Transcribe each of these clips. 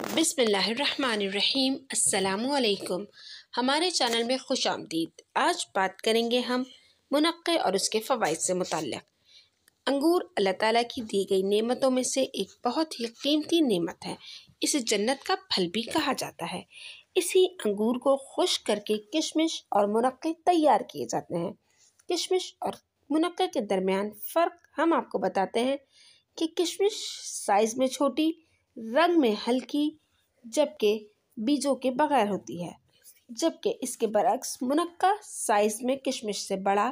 बिसमीम् अल्लाम हमारे चैनल में खुश आमदीद आज बात करेंगे हम मुनक़े और उसके फ़वाद से मुतल अंगूर अल्लाह ताला की दी गई नेमतों में से एक बहुत ही कीमती नेमत है इसे जन्नत का फल भी कहा जाता है इसी अंगूर को खुश करके किशमिश और मुनक़े तैयार किए जाते हैं किशमिश और मुनक़े के दरमियान फ़र्क हम आपको बताते हैं कि किशमिश साइज़ में छोटी रंग में हल्की जबकि बीजों के बगैर होती है जबकि इसके बरक्स मुनक्का साइज में किशमिश से बड़ा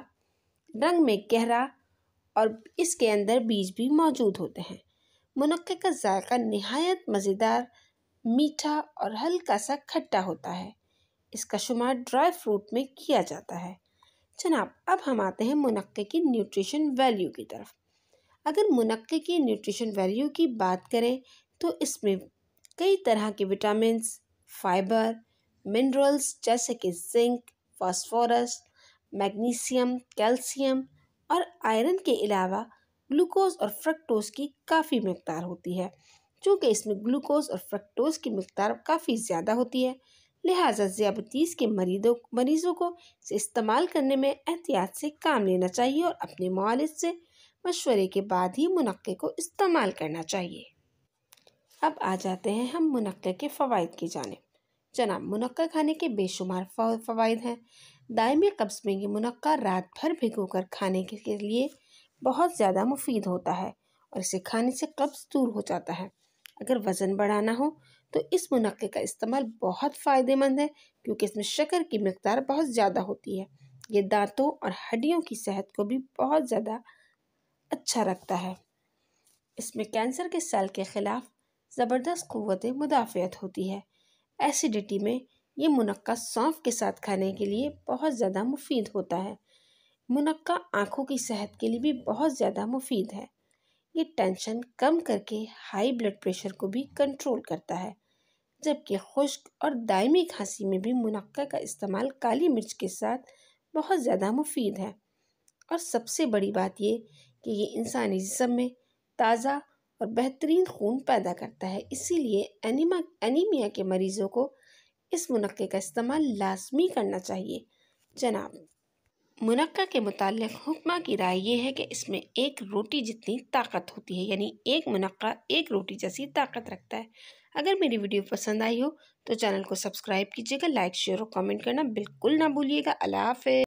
रंग में गहरा और इसके अंदर बीज भी मौजूद होते हैं मुनक्के का जायका नहायत मज़ेदार मीठा और हल्का सा खट्टा होता है इसका शुमार ड्राई फ्रूट में किया जाता है जनाब अब हम आते हैं मुनक्के की न्यूट्रिशन वैल्यू की तरफ अगर मुनक्के की न्यूट्रिशन वैल्यू की बात करें तो इसमें कई तरह के विटामिन फाइबर मिनरल्स जैसे कि जिंक फास्फोरस मैग्नीशियम कैल्शियम और आयरन के अलावा ग्लूकोज और फ्रक्टोज की काफ़ी मकदार होती है चूँकि इसमें ग्लूकोज और फ्रक्टोज की मकदार काफ़ी ज़्यादा होती है लिहाजा ज़ियाबतीस के मरीजों मरीज़ों को इसे इस्तेमाल करने में एहतियात से काम लेना चाहिए और अपने मालिक से मशवरे के बाद ही मुनक़े को इस्तेमाल करना चाहिए अब आ जाते हैं हम मुनक्के के फ़वाद की जानब जनाब मुनक्का खाने के बेशुमार फ़वाद हैं दायमी कब्ज़ में ये मुनक्का रात भर भिगो कर खाने के लिए बहुत ज़्यादा मुफीद होता है और इसे खाने से कब्ज़ दूर हो जाता है अगर वज़न बढ़ाना हो तो इस मुनक्के का इस्तेमाल बहुत फ़ायदेमंद है क्योंकि इसमें शक्कर की मकदार बहुत ज़्यादा होती है ये दांतों और हड्डियों की सेहत को भी बहुत ज़्यादा अच्छा रखता है इसमें कैंसर के सेल के ख़िलाफ़ ज़बरदस्त क़वत मुदाफ़त होती है एसिडिटी में ये मुनक्का सौंफ के साथ खाने के लिए बहुत ज़्यादा मुफीद होता है मुनक्का आँखों की सेहत के लिए भी बहुत ज़्यादा मुफीद है ये टेंशन कम करके हाई ब्लड प्रेशर को भी कंट्रोल करता है जबकि खुश्क और दायमी खांसी में भी मुनक्का का इस्तेमाल काली मिर्च के साथ बहुत ज़्यादा मुफीद है और सबसे बड़ी बात ये कि ये इंसानी जिसम में ताज़ा और बेहतरीन खून पैदा करता है इसीलिए एनीमा एनीमिया के मरीज़ों को इस मुनक्के का इस्तेमाल लाजमी करना चाहिए जनाब मुनक्का के मुतालिक हुक्मा की राय यह है कि इसमें एक रोटी जितनी ताकत होती है यानी एक मुनक्का एक रोटी जैसी ताकत रखता है अगर मेरी वीडियो पसंद आई हो तो चैनल को सब्सक्राइब कीजिएगा लाइक शेयर और कमेंट करना बिल्कुल ना भूलिएगा अल्लाह हाफ